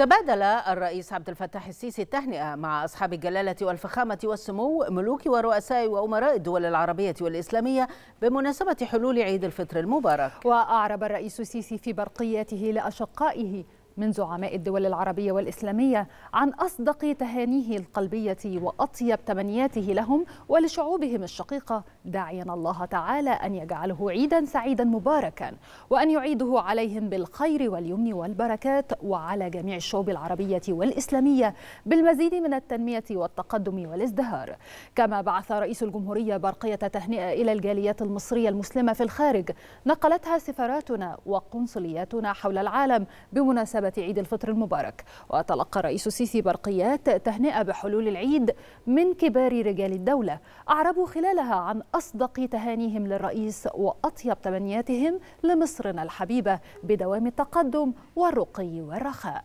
تبادل الرئيس عبد الفتاح السيسي التهنئة مع أصحاب الجلالة والفخامة والسمو ملوك ورؤساء وأمراء الدول العربية والإسلامية بمناسبة حلول عيد الفطر المبارك وأعرب الرئيس السيسي في برقيته لأشقائه من زعماء الدول العربية والإسلامية عن أصدق تهانيه القلبية وأطيب تمنياته لهم ولشعوبهم الشقيقة داعيا الله تعالى أن يجعله عيدا سعيدا مباركا وأن يعيده عليهم بالخير واليمن والبركات وعلى جميع الشعوب العربية والإسلامية بالمزيد من التنمية والتقدم والازدهار كما بعث رئيس الجمهورية برقية تهنئة إلى الجاليات المصرية المسلمة في الخارج نقلتها سفاراتنا وقنصلياتنا حول العالم بمناسبة بمناسبة عيد الفطر المبارك وتلقى الرئيس السيسي برقيات تهنئة بحلول العيد من كبار رجال الدولة أعربوا خلالها عن أصدق تهانيهم للرئيس وأطيب تمنياتهم لمصرنا الحبيبة بدوام التقدم والرقي والرخاء